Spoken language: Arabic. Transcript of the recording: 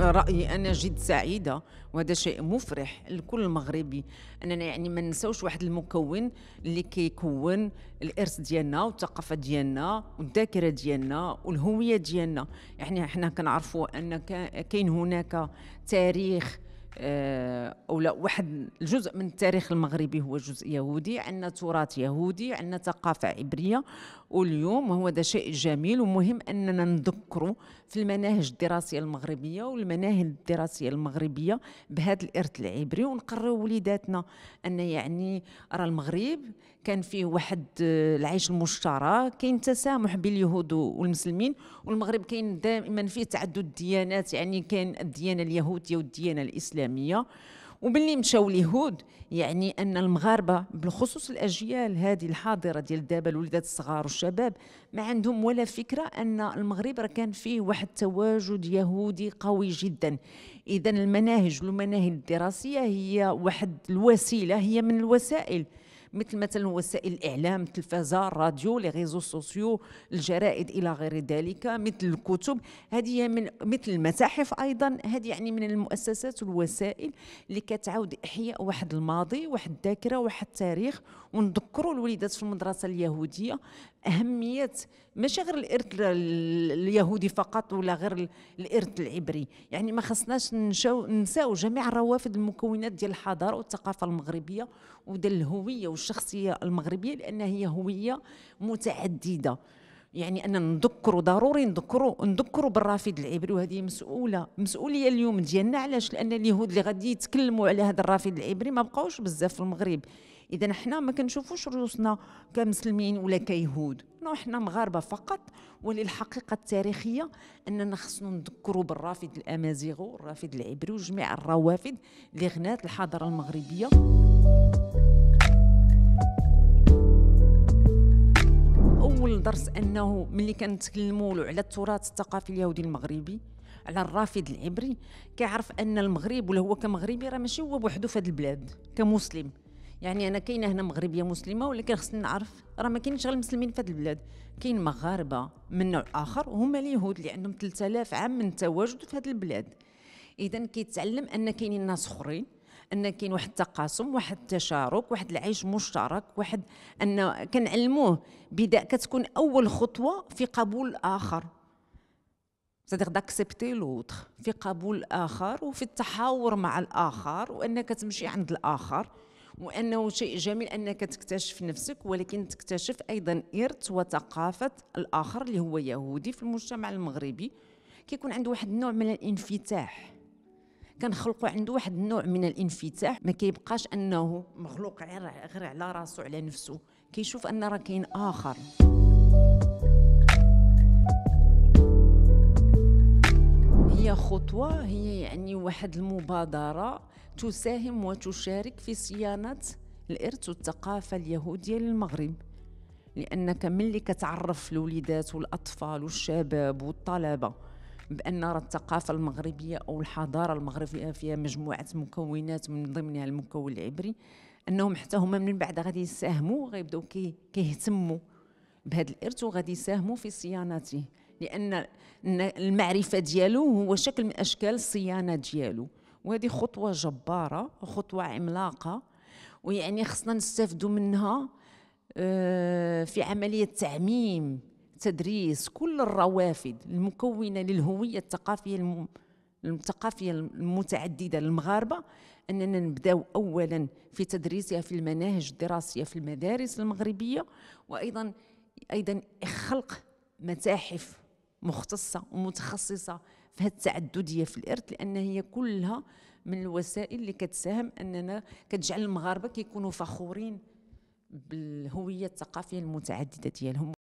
رأيي أنا جد سعيدة وهذا شيء مفرح لكل مغربي أننا يعني ما ننساوش واحد المكون اللي كيكون الإرث ديالنا والثقافة ديالنا والذاكرة ديالنا والهوية ديالنا يعني احنا كنعرفوا أن كاين هناك تاريخ آه، او لا واحد الجزء من التاريخ المغربي هو جزء يهودي عندنا تراث يهودي عندنا ثقافه عبريه واليوم هو ده شيء جميل ومهم اننا نذكره في المناهج الدراسيه المغربيه والمناهج الدراسيه المغربيه بهذا الارث العبري ونقروا وليداتنا ان يعني راه المغرب كان فيه واحد آه، العيش المشترك كاين تسامح بين اليهود والمسلمين والمغرب كاين دائما فيه تعدد الديانات يعني كان الديانه اليهوديه والديانه الاسلاميه وباللي مشاو اليهود يعني ان المغاربه بالخصوص الاجيال هذه الحاضره ديال دابا الوليدات الصغار والشباب ما عندهم ولا فكره ان المغرب راه كان فيه واحد تواجد يهودي قوي جدا اذا المناهج والمناهج الدراسيه هي واحد الوسيله هي من الوسائل مثل مثلا وسائل الاعلام التلفازه الراديو لي ريزو سوسيو الجرائد الى غير ذلك مثل الكتب هذه من مثل المتاحف ايضا هذه يعني من المؤسسات والوسائل اللي كتعاود احياء واحد الماضي واحد الذاكره واحد التاريخ ونذكروا الوليدات في المدرسه اليهوديه اهميه ماشي غير الارث اليهودي فقط ولا غير الارث العبري يعني ما خصناش نساو جميع الروافد المكونات ديال الحضاره والثقافه المغربيه وديال الهويه الشخصيه المغربيه لان هي هويه متعدده يعني ان نذكروا ضروري نذكروا نذكروا بالرافد العبري وهذه مسؤوله مسؤوليه اليوم ديالنا علاش لان اليهود اللي غادي يتكلموا على هذا الرافد العبري ما بقاوش بزاف في المغرب اذا حنا ما كنشوفوش رؤوسنا كمسلمين ولا كيهود نو حنا مغاربه فقط وللحقيقه التاريخيه اننا خصنا نذكروا بالرافد الامازيغي والرافد العبري وجميع الروافد اللي الحضاره المغربيه اول درس انه ملي كنتكلموا على التراث الثقافي اليهودي المغربي على الرافد العبري كيعرف ان المغرب ولا هو كمغربي راه ماشي هو بوحدو في هذه البلاد كمسلم يعني انا كاينه هنا مغربيه مسلمه ولكن خصني نعرف راه ما كاينش غير المسلمين في هذه البلاد كاين مغاربه من نوع اخر هما اليهود اللي عندهم 3000 عام من التواجد في هذه البلاد اذا كيتعلم ان كاينين ناس اخرين ان كاين واحد التقاسم واحد التشارك واحد العيش مشترك واحد ان كنعلموه بدا كتكون اول خطوه في قبول الاخر صديق داكسبتي لوتر في قبول الاخر وفي التحاور مع الاخر وانك تمشي عند الاخر وانه شيء جميل انك تكتشف نفسك ولكن تكتشف ايضا ارث وثقافه الاخر اللي هو يهودي في المجتمع المغربي كيكون عنده واحد النوع من الانفتاح كنخلقوا عنده واحد النوع من الانفتاح ما كيبقاش انه مغلوق غير على راسو على نفسه كيشوف ان راه كاين اخر هي خطوه هي يعني واحد المبادره تساهم وتشارك في صيانه الارث والثقافه اليهوديه للمغرب لانك ملي كتعرف الوليدات والاطفال والشباب والطلبه بان الثقافه المغربيه او الحضاره المغربيه فيها مجموعه مكونات من ضمنها المكون العبري انهم حتى هما من بعد غادي يساهموا غيبداو كيهتموا بهذا الارث وغادي يساهموا في صيانته لان المعرفه ديالو هو شكل من اشكال الصيانه ديالو وهذه خطوه جباره وخطوه عملاقه ويعني خصنا نستافدوا منها آه، في عمليه تعميم التدريس كل الروافد المكونه للهويه الثقافيه الثقافيه المتعدده للمغاربه اننا نبداو اولا في تدريسها في المناهج الدراسيه في المدارس المغربيه وايضا ايضا خلق متاحف مختصه ومتخصصه في هذه التعدديه في الارث لان هي كلها من الوسائل اللي كتساهم اننا كتجعل المغاربه كيكونوا فخورين بالهويه الثقافيه المتعدده ديالهم